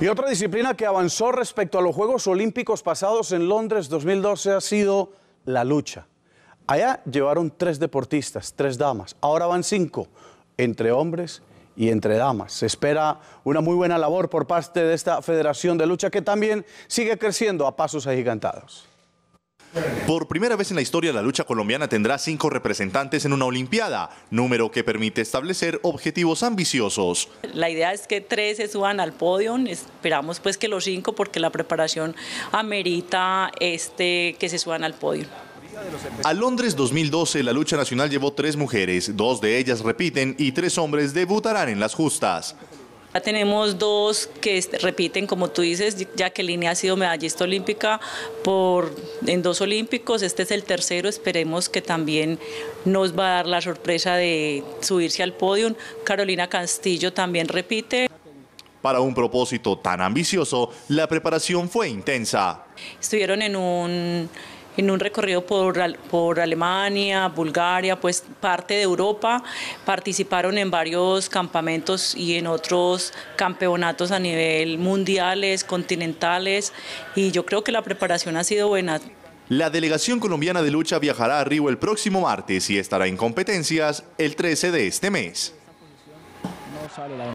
Y otra disciplina que avanzó respecto a los Juegos Olímpicos pasados en Londres 2012 ha sido la lucha. Allá llevaron tres deportistas, tres damas. Ahora van cinco, entre hombres y entre damas. Se espera una muy buena labor por parte de esta Federación de Lucha que también sigue creciendo a pasos agigantados. Por primera vez en la historia, la lucha colombiana tendrá cinco representantes en una Olimpiada, número que permite establecer objetivos ambiciosos. La idea es que tres se suban al podio, esperamos pues que los cinco, porque la preparación amerita este, que se suban al podio. A Londres 2012, la lucha nacional llevó tres mujeres, dos de ellas repiten y tres hombres debutarán en las justas tenemos dos que repiten, como tú dices, ya que línea ha sido medallista olímpica por, en dos olímpicos, este es el tercero, esperemos que también nos va a dar la sorpresa de subirse al podio. Carolina Castillo también repite. Para un propósito tan ambicioso, la preparación fue intensa. Estuvieron en un en un recorrido por, por Alemania, Bulgaria, pues parte de Europa, participaron en varios campamentos y en otros campeonatos a nivel mundiales, continentales, y yo creo que la preparación ha sido buena. La delegación colombiana de lucha viajará a Río el próximo martes y estará en competencias el 13 de este mes.